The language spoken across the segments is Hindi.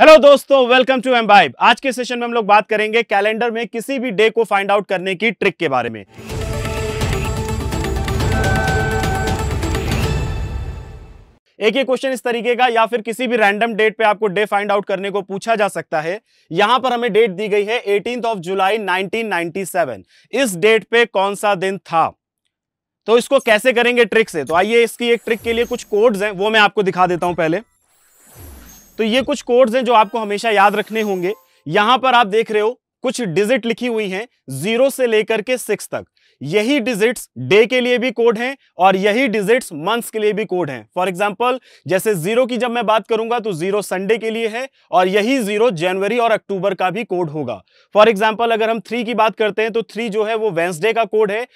हेलो दोस्तों वेलकम टू बाइब आज के सेशन में हम लोग बात करेंगे कैलेंडर में किसी भी डे को फाइंड आउट करने की ट्रिक के बारे में एक ही क्वेश्चन इस तरीके का या फिर किसी भी रैंडम डेट पे आपको डे फाइंड आउट करने को पूछा जा सकता है यहां पर हमें डेट दी गई है एटीन ऑफ जुलाई 1997 इस डेट पे कौन सा दिन था तो इसको कैसे करेंगे ट्रिक से तो आइए इसकी एक ट्रिक के लिए कुछ कोड्स हैं वो मैं आपको दिखा देता हूं पहले तो ये कुछ कोड्स हैं जो आपको हमेशा याद रखने होंगे यहां पर आप देख रहे हो कुछ डिजिट लिखी हुई हैं जीरो से लेकर के सिक्स तक यही डिजिट्स डे के लिए भी कोड हैं और यही डिजिट्स मंथ्स के लिए भी कोड हैं फॉर एग्जांपल जैसे जीरो की जब मैं बात करूंगा तो जीरो संडे के लिए है और यही जीरो जनवरी और अक्टूबर का भी कोड होगा फॉर एग्जांपल अगर हम थ्री की बात करते हैं तो थ्री जो है वो वेंसडे का कोड है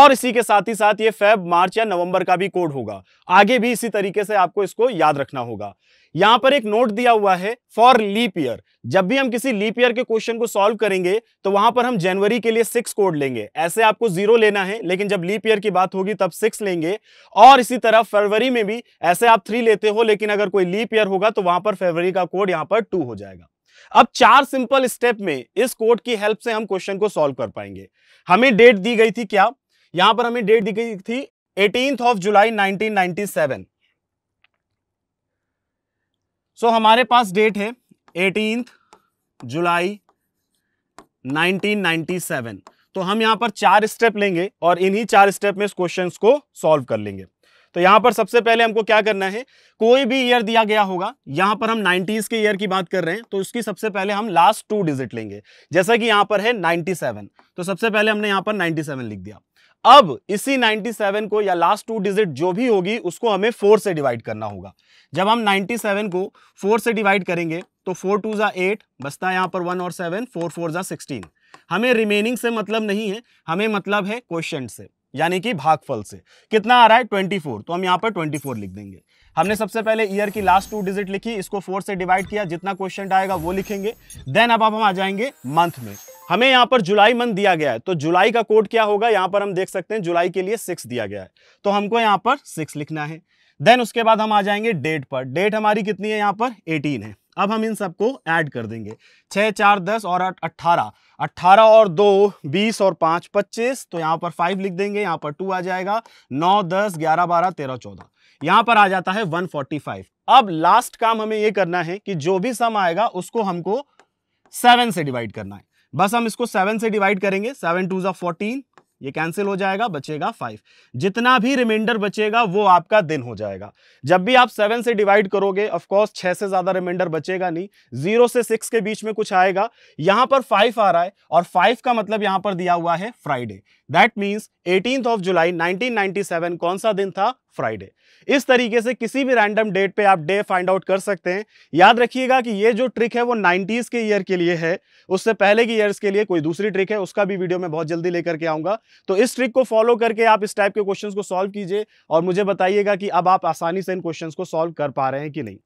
और इसी के साथ ही साथ ये फेब मार्च या नवंबर का भी कोड होगा आगे भी इसी तरीके से आपको इसको याद रखना होगा यहां पर एक नोट दिया हुआ है फॉर लीप ईयर जब भी हम किसी लीप ईयर के क्वेश्चन को सॉल्व करेंगे तो वहां पर हम जनवरी के लिए सिक्स कोड लेंगे ऐसे आपको जीरो लेना है लेकिन जब लीप ईयर की बात होगी तब सिक्स लेंगे और इसी तरह फरवरी में भी ऐसे आप थ्री लेते हो लेकिन अगर कोई लीप ईयर होगा तो वहां पर फरवरी का कोड यहां पर टू हो जाएगा अब चार सिंपल स्टेप में इस कोड की हेल्प से हम क्वेश्चन को सॉल्व कर पाएंगे हमें डेट दी गई थी क्या यहां पर हमें डेट दी गई थी eighteen of July nineteen so so, हमारे पास डेट है एटीन जुलाई 1997 तो हम यहां पर चार स्टेप लेंगे और इन्हीं चार स्टेप में इस क्वेश्चन को सॉल्व कर लेंगे तो यहां पर सबसे पहले हमको क्या करना है कोई भी ईयर दिया गया होगा यहां पर हम 90s के ईयर की बात कर रहे हैं तो उसकी सबसे पहले हम लास्ट टू डिजिट लेंगे जैसा कि यहां पर है 97 तो सबसे पहले हमने यहां पर 97 लिख दिया अब इसी 97 को या लास्ट टू डिजिट जो भी होगी उसको हमें फोर से डिवाइड करना होगा जब हम 97 को फोर से डिवाइड करेंगे तो फोर टू ज़ा एट बसता है यहाँ पर वन और सेवन फोर फोर ज़ा सिक्सटीन हमें रिमेनिंग से मतलब नहीं है हमें मतलब है क्वेश्चन से यानी कि भागफल से कितना आ रहा है 24 तो हम यहाँ पर 24 लिख देंगे हमने सबसे पहले ईयर की लास्ट टू डिजिट लिखी इसको फोर से डिवाइड किया जितना क्वेश्चन आएगा वो लिखेंगे देन अब आप हम आ जाएंगे मंथ में हमें यहां पर जुलाई मंथ दिया गया है तो जुलाई का कोड क्या होगा यहां पर हम देख सकते हैं जुलाई के लिए सिक्स दिया गया है तो हमको यहां पर सिक्स लिखना है देन उसके बाद हम आ जाएंगे डेट पर डेट हमारी कितनी है यहाँ पर एटीन है अब हम इन सबको ऐड कर देंगे छः चार दस और अट्ठारह अट्ठारह और दो बीस और पाँच पच्चीस तो यहाँ पर फाइव लिख देंगे यहाँ पर टू आ जाएगा नौ दस ग्यारह बारह तेरह चौदह यहाँ पर आ जाता है वन फोर्टी फाइव अब लास्ट काम हमें ये करना है कि जो भी सम आएगा उसको हमको सेवन से डिवाइड करना है बस हम इसको सेवन से डिवाइड करेंगे सेवन टू ज़ा फोर्टीन ये कैंसिल हो जाएगा बचेगा फाइव जितना भी रिमाइंडर बचेगा वो आपका दिन हो जाएगा जब भी आप सेवन से डिवाइड करोगे ऑफकोर्स छः से ज़्यादा रिमाइंडर बचेगा नहीं जीरो से सिक्स के बीच में कुछ आएगा यहाँ पर फाइव आ रहा है और फाइव का मतलब यहाँ पर दिया हुआ है Friday that means eighteen of July nineteen कौन सा दिन था फ्राइडे इस तरीके से किसी भी रैंडम डेट पे आप डे फाइंड आउट कर सकते हैं याद रखिएगा कि ये जो ट्रिक है वो 90s के ईयर के लिए है उससे पहले के ईयर्स के लिए कोई दूसरी ट्रिक है उसका भी वीडियो मैं बहुत जल्दी लेकर के आऊंगा तो इस ट्रिक को फॉलो करके आप इस टाइप के क्वेश्चन को सॉल्व कीजिए और मुझे बताइएगा कि अब आप आसानी से इन क्वेश्चन को सॉल्व कर पा रहे हैं कि नहीं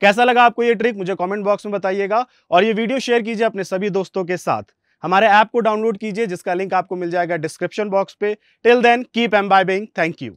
कैसा लगा आपको ये ट्रिक मुझे कमेंट बॉक्स में बताइएगा और ये वीडियो शेयर कीजिए अपने सभी दोस्तों के साथ हमारे ऐप को डाउनलोड कीजिए जिसका लिंक आपको मिल जाएगा डिस्क्रिप्शन बॉक्स पे till then keep embibing thank you